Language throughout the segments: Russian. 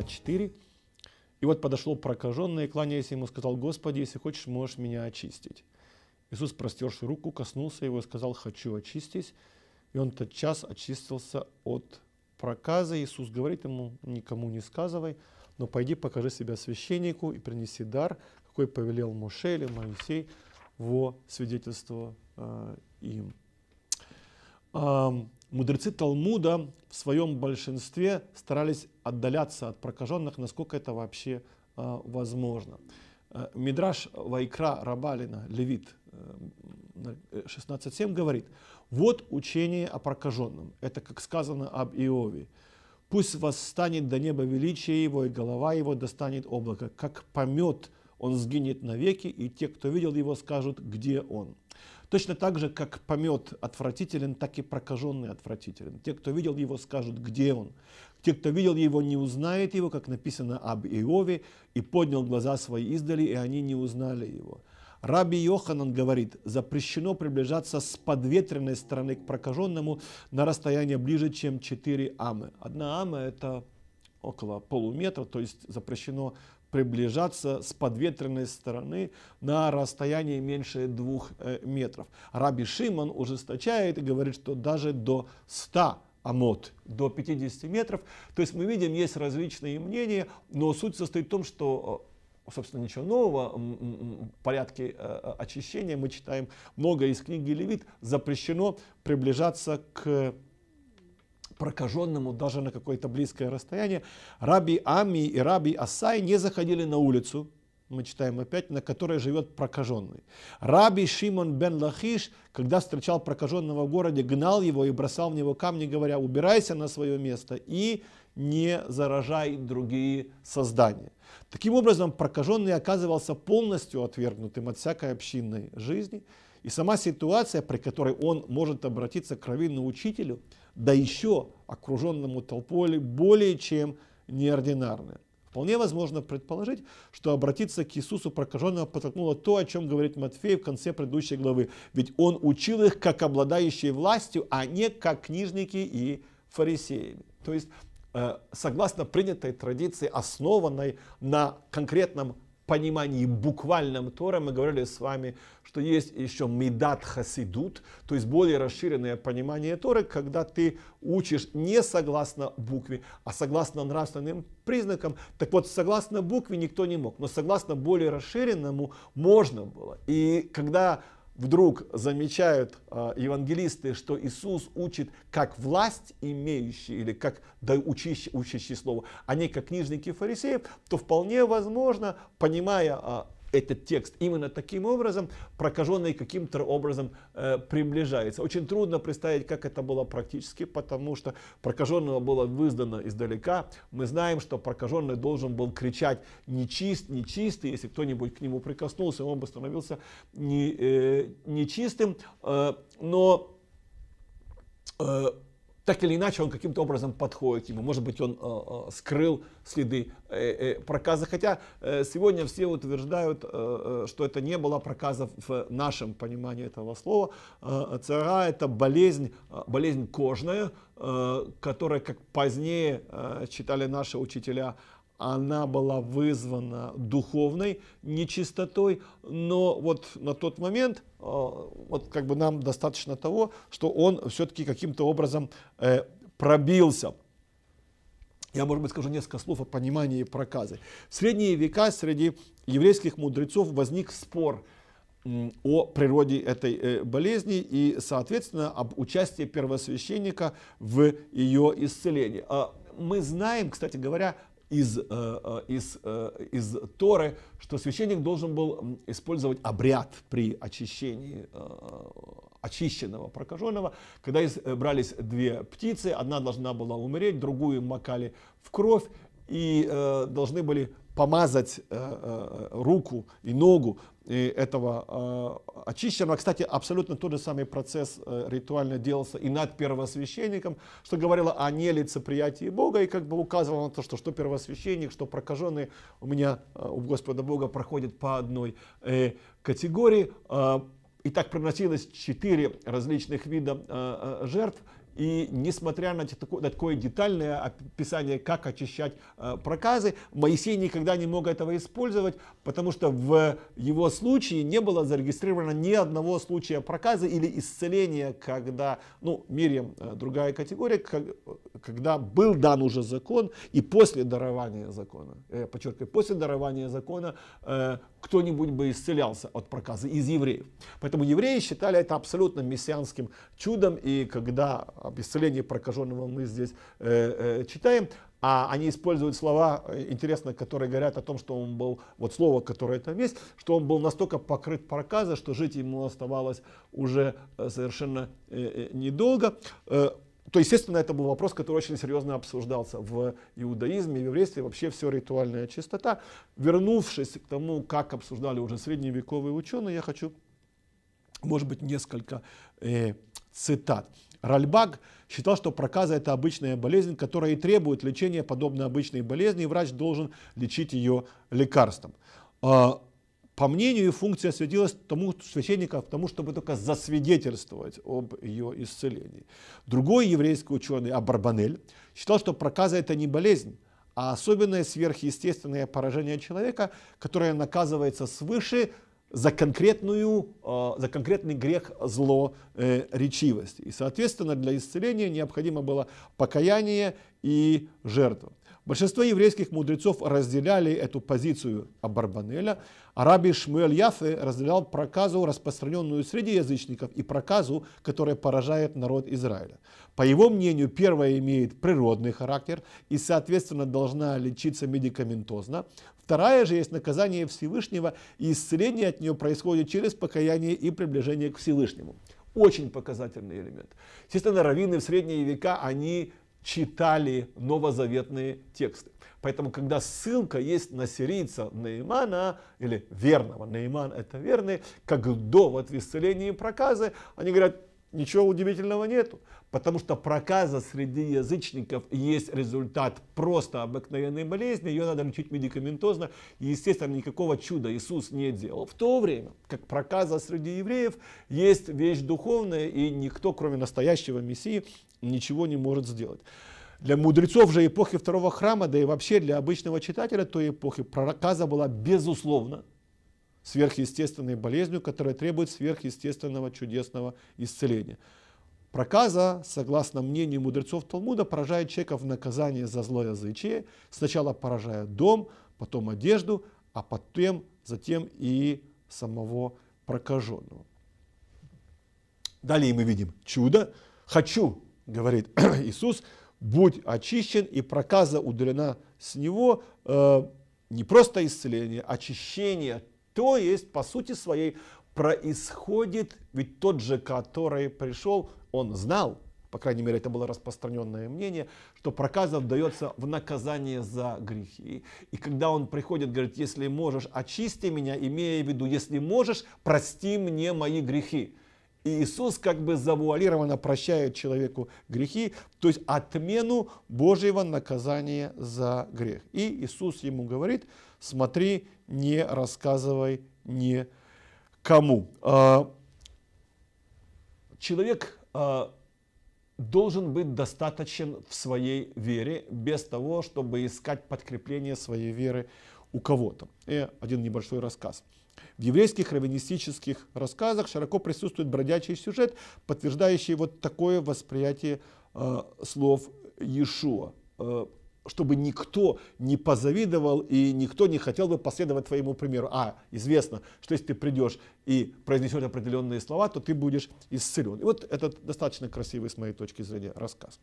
2.4. И вот подошел прокаженный, кланяясь ему, сказал, «Господи, если хочешь, можешь меня очистить». Иисус, простерши руку, коснулся его и сказал, «Хочу очистить». И он тот час очистился от проказа. Иисус говорит ему, «Никому не сказывай, но пойди покажи себя священнику и принеси дар, какой повелел Муше или Моисей во свидетельство э, им» мудрецы Талмуда в своем большинстве старались отдаляться от прокаженных, насколько это вообще а, возможно. Э, Мидраш Вайкра Рабалина, Левит 16.7 э, э, говорит, вот учение о прокаженном, это как сказано об Иове. Пусть восстанет до неба величие его, и голова его достанет облако. Как помет он сгинет навеки, и те, кто видел его, скажут, где он. Точно так же, как помет отвратителен, так и прокаженный отвратителен. Те, кто видел его, скажут, где он. Те, кто видел его, не узнает его, как написано об Иове, и поднял глаза свои издали, и они не узнали его. Раби Йоханан говорит, запрещено приближаться с подветренной стороны к прокаженному на расстояние ближе, чем 4 амы. Одна ама – это около полуметра, то есть запрещено приближаться с подветренной стороны на расстояние меньше двух э, метров. Раби Шимон ужесточает и говорит, что даже до 100 амот, до 50 метров. То есть мы видим, есть различные мнения, но суть состоит в том, что э, собственно, ничего нового, порядки э, очищения мы читаем много из книги Левит, запрещено приближаться к прокаженному даже на какое-то близкое расстояние, раби Ами и раби Асай не заходили на улицу, мы читаем опять, на которой живет прокаженный. Раби Шимон бен Лахиш, когда встречал прокаженного в городе, гнал его и бросал в него камни, говоря, убирайся на свое место и не заражай другие создания. Таким образом, прокаженный оказывался полностью отвергнутым от всякой общинной жизни, и сама ситуация, при которой он может обратиться к раввинному учителю – да еще окруженному толпой более чем неординарное. Вполне возможно предположить, что обратиться к Иисусу прокаженного подтолкнуло то, о чем говорит Матфей в конце предыдущей главы. Ведь он учил их как обладающие властью, а не как книжники и фарисеи. То есть, э, согласно принятой традиции, основанной на конкретном понимании буквальном Тора мы говорили с вами, что есть еще медат хасидут, то есть более расширенное понимание Торы, когда ты учишь не согласно букве, а согласно нравственным признакам. Так вот, согласно букве никто не мог, но согласно более расширенному можно было. И когда вдруг замечают а, евангелисты, что Иисус учит как власть имеющие или как да, учащий, учащий слово, а не как книжники фарисеев, то вполне возможно, понимая а, этот текст именно таким образом, прокаженный каким-то образом э, приближается. Очень трудно представить, как это было практически, потому что прокаженного было выздано издалека. Мы знаем, что прокаженный должен был кричать «нечист, нечистый», если кто-нибудь к нему прикоснулся, он бы становился не, э, нечистым. Э, но э, так или иначе он каким-то образом подходит ему. Может быть, он э, э скрыл следы э, э, проказа. Хотя э, сегодня все утверждают, э, э что это не было проказа в нашем понимании этого слова. Э, цара – это болезнь, э, болезнь кожная, э, которая, как позднее э, читали наши учителя, она была вызвана духовной нечистотой, но вот на тот момент э, вот как бы нам достаточно того, что он все-таки каким-то образом э, пробился. Я, может быть, скажу несколько слов о понимании проказы. В средние века среди еврейских мудрецов возник спор о природе этой э, болезни и, соответственно, об участии первосвященника в ее исцелении. А, мы знаем, кстати говоря, из, э, э, из, э, из Торы, что священник должен был использовать обряд при очищении очищенного прокаженного, когда брались две птицы, одна должна была умереть, другую макали в кровь и должны были помазать э, э, руку и ногу и этого э, очищенного. Кстати, абсолютно тот же самый процесс э, ритуально делался и над первосвященником, что говорило о нелицеприятии Бога и как бы указывало на то, что что первосвященник, что прокаженный у меня э, у Господа Бога проходит по одной э, категории. Э, и так приносилось четыре различных вида э, э жертв, и несмотря на такое, на такое детальное описание, как очищать э, проказы, Моисей никогда не мог этого использовать, потому что в его случае не было зарегистрировано ни одного случая проказа или исцеления, когда, ну, Мирьям э, другая категория, как, когда был дан уже закон, и после дарования закона, я э, подчеркиваю, после дарования закона э, кто-нибудь бы исцелялся от проказы из евреев. Поэтому евреи считали это абсолютно мессианским чудом, и когда об исцелении прокаженного мы здесь э, э, читаем, а они используют слова, э, интересно, которые говорят о том, что он был, вот слово, которое там есть, что он был настолько покрыт проказой, что жить ему оставалось уже э, совершенно э, недолго то, естественно, это был вопрос, который очень серьезно обсуждался в иудаизме, в еврействе, вообще все ритуальная чистота. Вернувшись к тому, как обсуждали уже средневековые ученые, я хочу, может быть, несколько э, цитат. Ральбаг считал, что проказа – это обычная болезнь, которая и требует лечения подобно обычной болезни, и врач должен лечить ее лекарством. А, по мнению, функция сводилась тому священника к тому, чтобы только засвидетельствовать об ее исцелении. Другой еврейский ученый, Абарбанель, считал, что проказа – это не болезнь, а особенное сверхъестественное поражение человека, которое наказывается свыше за, конкретную, э, за конкретный грех злоречивости. Э, и, соответственно, для исцеления необходимо было покаяние и жертва. Большинство еврейских мудрецов разделяли эту позицию Абарбанеля. А раби Шмуэль Яфе разделял проказу, распространенную среди язычников, и проказу, которая поражает народ Израиля. По его мнению, первая имеет природный характер и, соответственно, должна лечиться медикаментозно. Вторая же есть наказание Всевышнего, и исцеление от нее происходит через покаяние и приближение к Всевышнему. Очень показательный элемент. Естественно, раввины в средние века, они читали новозаветные тексты. Поэтому, когда ссылка есть на сирийца Неймана, или верного, Нейман это верный, как довод в исцелении проказы, они говорят, ничего удивительного нету, Потому что проказа среди язычников есть результат просто обыкновенной болезни, ее надо лечить медикаментозно, и, естественно, никакого чуда Иисус не делал. В то время, как проказа среди евреев есть вещь духовная, и никто, кроме настоящего Мессии, ничего не может сделать. Для мудрецов же эпохи второго храма, да и вообще для обычного читателя той эпохи, проказа была безусловно сверхъестественной болезнью, которая требует сверхъестественного чудесного исцеления. Проказа, согласно мнению мудрецов Талмуда, поражает человека в наказание за злоязычие, сначала поражая дом, потом одежду, а потом, затем и самого прокаженного. Далее мы видим чудо. «Хочу», говорит Иисус, «будь очищен, и проказа удалена с него». Э, не просто исцеление, а очищение, то есть, по сути своей, происходит, ведь тот же, который пришел, он знал, по крайней мере, это было распространенное мнение, что проказа дается в наказание за грехи. И когда он приходит, говорит, если можешь, очисти меня, имея в виду, если можешь, прости мне мои грехи. И Иисус как бы завуалированно прощает человеку грехи, то есть отмену Божьего наказания за грех. И Иисус ему говорит, смотри, не рассказывай никому. А, человек Э, должен быть достаточен в своей вере, без того, чтобы искать подкрепление своей веры у кого-то. И один небольшой рассказ. В еврейских раввинистических рассказах широко присутствует бродячий сюжет, подтверждающий вот такое восприятие э, слов Иешуа. Э, чтобы никто не позавидовал и никто не хотел бы последовать твоему примеру. А, известно, что если ты придешь и произнесешь определенные слова, то ты будешь исцелен. И вот этот достаточно красивый, с моей точки зрения, рассказ.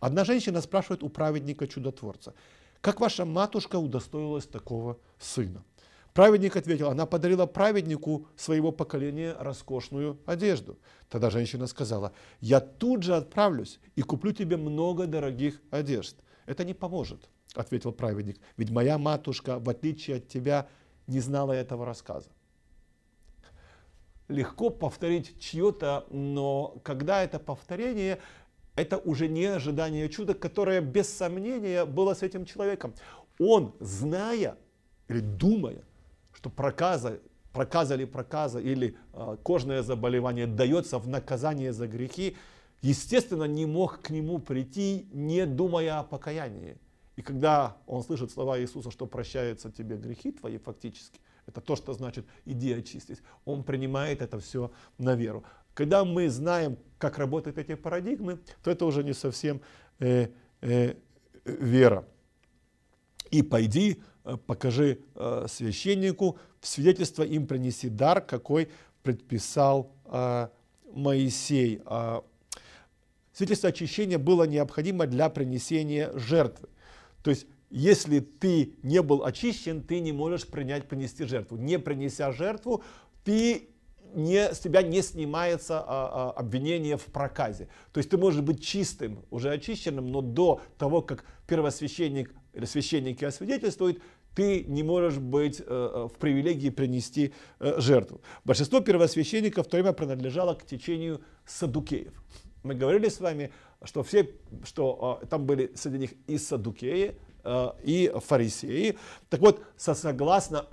Одна женщина спрашивает у праведника-чудотворца, как ваша матушка удостоилась такого сына? Праведник ответил, она подарила праведнику своего поколения роскошную одежду. Тогда женщина сказала, я тут же отправлюсь и куплю тебе много дорогих одежд. «Это не поможет», — ответил праведник, «ведь моя матушка, в отличие от тебя, не знала этого рассказа». Легко повторить чье-то, но когда это повторение, это уже не ожидание чуда, которое без сомнения было с этим человеком. Он, зная или думая, что проказа, проказа или проказа или э, кожное заболевание дается в наказание за грехи, естественно, не мог к нему прийти, не думая о покаянии. И когда он слышит слова Иисуса, что прощаются тебе грехи твои фактически, это то, что значит «иди очистись». Он принимает это все на веру. Когда мы знаем, как работают эти парадигмы, то это уже не совсем э, э, вера. И пойди, э, покажи э, священнику, в свидетельство им принеси дар, какой предписал э, Моисей. Э, свидетельство очищения было необходимо для принесения жертвы. То есть если ты не был очищен, ты не можешь принять, принести жертву. Не принеся жертву, ты не, с тебя не снимается а, а, обвинение в проказе. То есть ты можешь быть чистым, уже очищенным, но до того, как первосвященник или священники освидетельствуют, ты не можешь быть э, э в привилегии принести э, жертву. Большинство первосвященников в то время принадлежало к течению садукеев. Мы говорили с вами, что все, что а, там были среди них и садукеи, а, и фарисеи. Так вот, согласно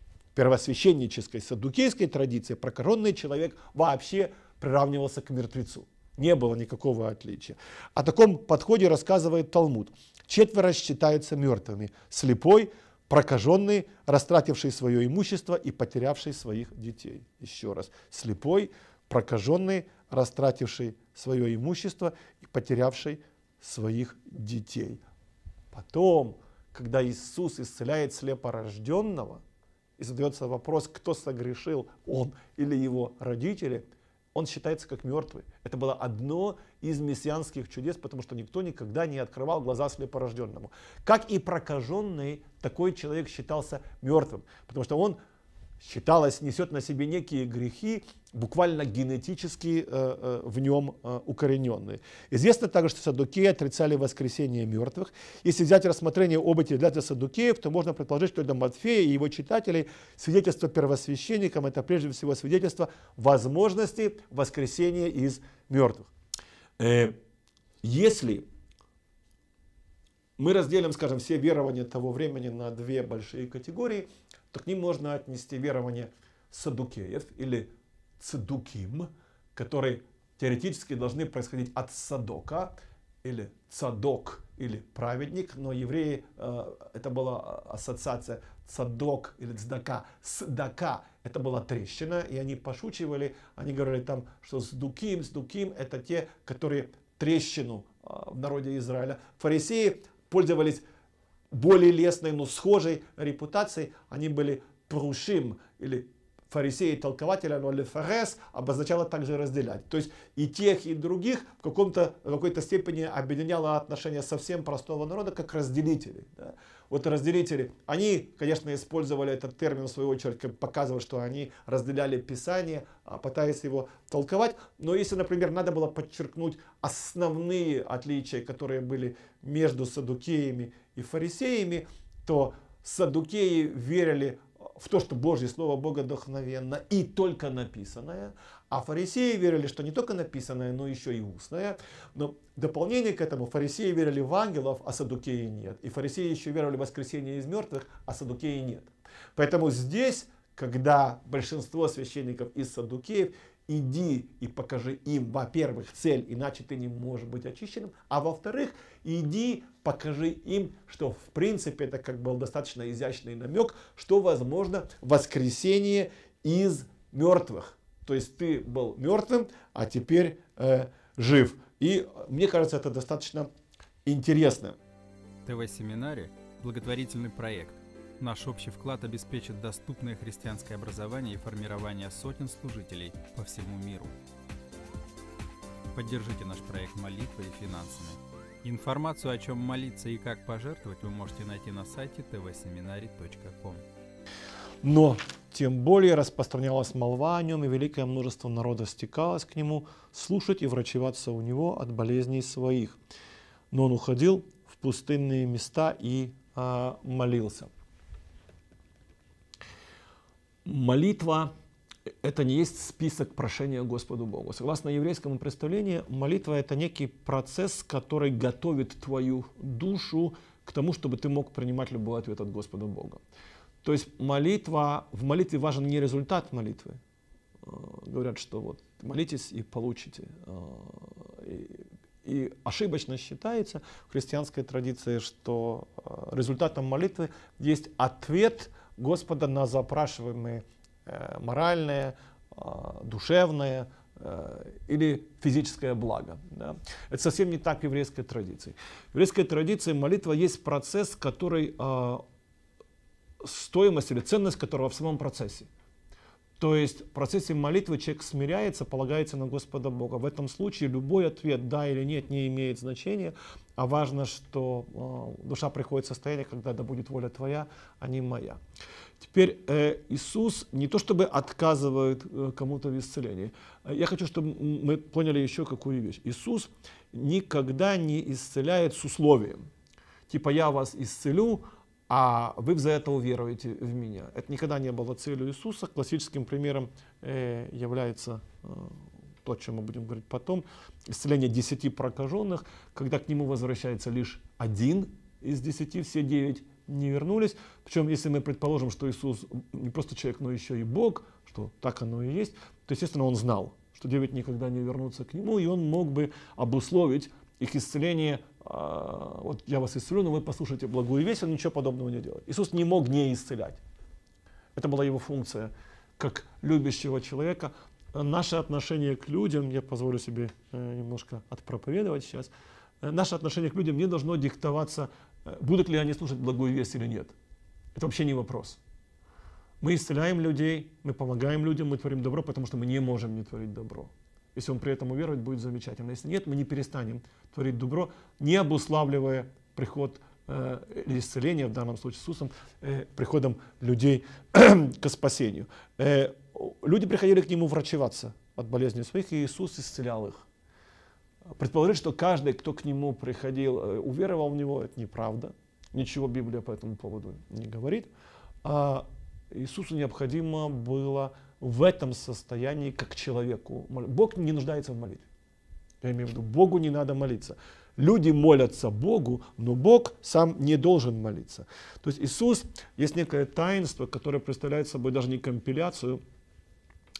первосвященнической садукейской традиции, прокоронный человек вообще приравнивался к мертвецу. Не было никакого отличия. О таком подходе рассказывает Талмуд. Четверо считаются мертвыми. Слепой, прокаженный, растративший свое имущество и потерявший своих детей. Еще раз. Слепой, прокаженный, растративший свое имущество и потерявший своих детей. Потом, когда Иисус исцеляет слепорожденного, и задается вопрос, кто согрешил, он или его родители, он считается как мертвый. Это было одно из мессианских чудес, потому что никто никогда не открывал глаза слепорожденному. Как и прокаженный, такой человек считался мертвым, потому что он считалось, несет на себе некие грехи, буквально генетически э, э, в нем э, укорененные. Известно также, что садукеи отрицали воскресение мертвых. Если взять рассмотрение об эти для садукеев, то можно предположить, что для Матфея и его читателей свидетельство первосвященникам – это прежде всего свидетельство возможности воскресения из мертвых. Если мы разделим, скажем, все верования того времени на две большие категории – то к ним можно отнести верование садукеев или цедуким, которые теоретически должны происходить от садока или цадок или праведник, но евреи, э, это была ассоциация цадок или цдака, сдака, это была трещина, и они пошучивали, они говорили там, что сдуким, сдуким, это те, которые трещину э, в народе Израиля. Фарисеи пользовались более лестной, но схожей репутацией, они были прушим или фарисеи и толкователя, но лефарес обозначало также разделять. То есть и тех, и других в, каком-то, в какой-то степени объединяло отношение совсем простого народа как разделителей. Да? Вот разделители, они, конечно, использовали этот термин, в свою очередь, показывая, что они разделяли Писание, а, пытаясь его толковать. Но если, например, надо было подчеркнуть основные отличия, которые были между садукеями и фарисеями, то садукеи верили в то, что Божье Слово Бога вдохновенно и только написанное, а фарисеи верили, что не только написанное, но еще и устное. Но дополнение к этому, фарисеи верили в ангелов, а садукеи нет. И фарисеи еще веровали в воскресение из мертвых, а садукеи нет. Поэтому здесь, когда большинство священников из садукеев иди и покажи им, во-первых, цель, иначе ты не можешь быть очищенным, а во-вторых, иди, покажи им, что в принципе это как был достаточно изящный намек, что возможно воскресение из мертвых. То есть ты был мертвым, а теперь э, жив. И мне кажется, это достаточно интересно. ТВ-семинаре – благотворительный проект Наш общий вклад обеспечит доступное христианское образование и формирование сотен служителей по всему миру. Поддержите наш проект молитвой и финансами. Информацию, о чем молиться и как пожертвовать, вы можете найти на сайте tvseminary.com. Но тем более распространялась молва о нем, и великое множество народа стекалось к нему слушать и врачеваться у него от болезней своих. Но он уходил в пустынные места и а, молился молитва – это не есть список прошения Господу Богу. Согласно еврейскому представлению, молитва – это некий процесс, который готовит твою душу к тому, чтобы ты мог принимать любой ответ от Господа Бога. То есть молитва, в молитве важен не результат молитвы. Э, говорят, что вот молитесь и получите. Э, и, и ошибочно считается в христианской традиции, что э, результатом молитвы есть ответ – Господа на запрашиваемые э, моральное, э, душевное э, или физическое благо. Да? Это совсем не так еврейской традиции. В еврейской традиции молитва есть процесс, который стоимость или ценность которого в самом процессе. То есть в процессе молитвы человек смиряется, полагается на Господа Бога. В этом случае любой ответ «да» или «нет» не имеет значения а важно, что а, душа приходит в состояние, когда да будет воля твоя, а не моя. Теперь э, Иисус не то чтобы отказывает э, кому-то в исцелении. Э, я хочу, чтобы мы поняли еще какую вещь. Иисус никогда не исцеляет с условием. Типа я вас исцелю, а вы за это уверуете в меня. Это никогда не было целью Иисуса. Классическим примером э, является э, то, о чем мы будем говорить потом, исцеление десяти прокаженных, когда к нему возвращается лишь один из десяти, все девять не вернулись. Причем, если мы предположим, что Иисус не просто человек, но еще и Бог, что так оно и есть, то, естественно, он знал, что девять никогда не вернутся к нему, и он мог бы обусловить их исцеление, а, вот я вас исцелю, но вы послушайте благую весть, он ничего подобного не делает. Иисус не мог не исцелять. Это была его функция, как любящего человека, Э, наше отношение к людям, я позволю себе э, немножко отпроповедовать сейчас, э, наше отношение к людям не должно диктоваться, будут ли они слушать благую весть или нет. Это вообще не вопрос. Мы исцеляем людей, мы помогаем людям, мы творим добро, потому что мы не можем не творить добро. Если он при этом уверовать, будет замечательно. Если нет, мы не перестанем творить добро, не обуславливая приход э, исцеление, в данном случае с Иисусом, э, приходом людей к спасению. Э, Люди приходили к нему врачеваться от болезней своих, и Иисус исцелял их. Предположить, что каждый, кто к нему приходил, э, уверовал в него, это неправда. Ничего Библия по этому поводу не говорит. А Иисусу необходимо было в этом состоянии, как человеку. Бог не нуждается в молитве. Я имею в виду, Богу не надо молиться. Люди молятся Богу, но Бог сам не должен молиться. То есть Иисус есть некое таинство, которое представляет собой даже не компиляцию,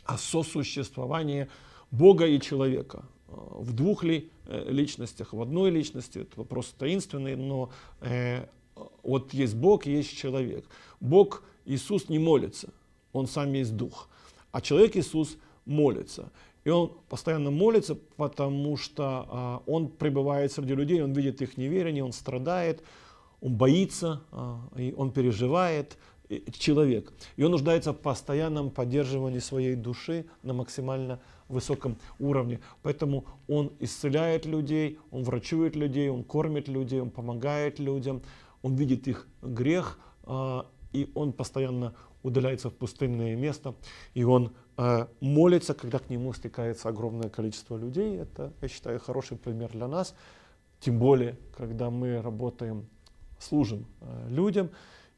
о сосуществовании Бога и человека. Э, в двух ли э, личностях, в одной личности, это вопрос таинственный, но э, вот есть Бог, есть человек. Бог Иисус не молится, Он сам есть Дух, а человек Иисус молится. И он постоянно молится, потому что а, он пребывает среди людей, он видит их неверие, он страдает, он боится, а, и он переживает. Э, человек. И он нуждается в постоянном поддерживании своей души на максимально высоком уровне. Поэтому он исцеляет людей, он врачует людей, он кормит людей, он помогает людям, он видит их грех, а, и он постоянно удаляется в пустынное место, и он э, молится, когда к нему стекается огромное количество людей. Это, я считаю, хороший пример для нас, тем более, когда мы работаем, служим э, людям.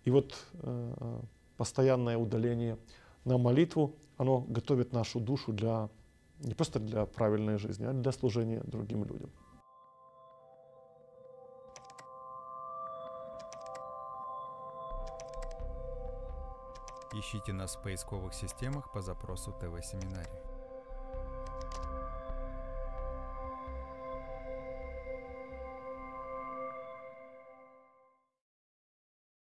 И вот э, постоянное удаление на молитву, оно готовит нашу душу для не просто для правильной жизни, а для служения другим людям. Ищите нас в поисковых системах по запросу ТВ-семинарий.